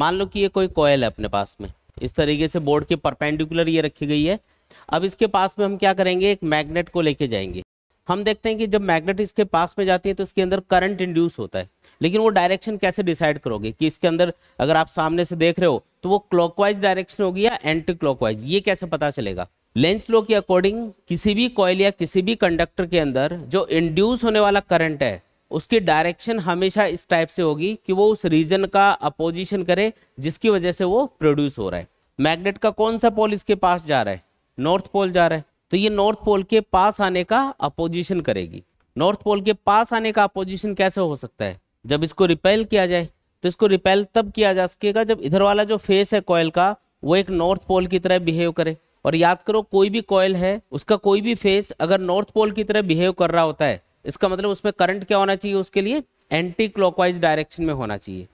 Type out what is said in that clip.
मान लो कि ये कोई कोयल है अपने पास में इस तरीके से बोर्ड के परपेंडिकुलर ये रखी गई है अब इसके पास में हम क्या करेंगे एक मैग्नेट को लेके जाएंगे हम देखते हैं कि जब मैग्नेट इसके पास में जाती है तो इसके अंदर करंट इंड्यूस होता है लेकिन वो डायरेक्शन कैसे डिसाइड करोगे कि इसके अंदर अगर आप सामने से देख रहे हो तो वो क्लॉकवाइज डायरेक्शन होगी या एंटी क्लॉकवाइज ये कैसे पता चलेगा लेंस लो के अकॉर्डिंग किसी भी कॉयल या किसी भी कंडक्टर के अंदर जो इंड्यूस होने वाला करंट है उसकी डायरेक्शन हमेशा इस टाइप से होगी कि वो उस रीजन का अपोजिशन करे जिसकी वजह से वो प्रोड्यूस हो रहा है मैग्नेट का कौन सा पोल इसके पास जा रहा है नॉर्थ पोल जा रहा है तो ये नॉर्थ पोल के पास आने का अपोजिशन करेगी नॉर्थ पोल के पास आने का अपोजिशन कैसे हो सकता है जब इसको रिपेल किया जाए तो इसको रिपेल तब किया जा सकेगा जब इधर वाला जो फेस है कॉयल का वो एक नॉर्थ पोल की तरह बिहेव करे और याद करो कोई भी कॉयल है उसका कोई भी फेस अगर नॉर्थ पोल की तरह बिहेव कर रहा होता है इसका मतलब उसमें करंट क्या होना चाहिए उसके लिए एंटी क्लॉकवाइज डायरेक्शन में होना चाहिए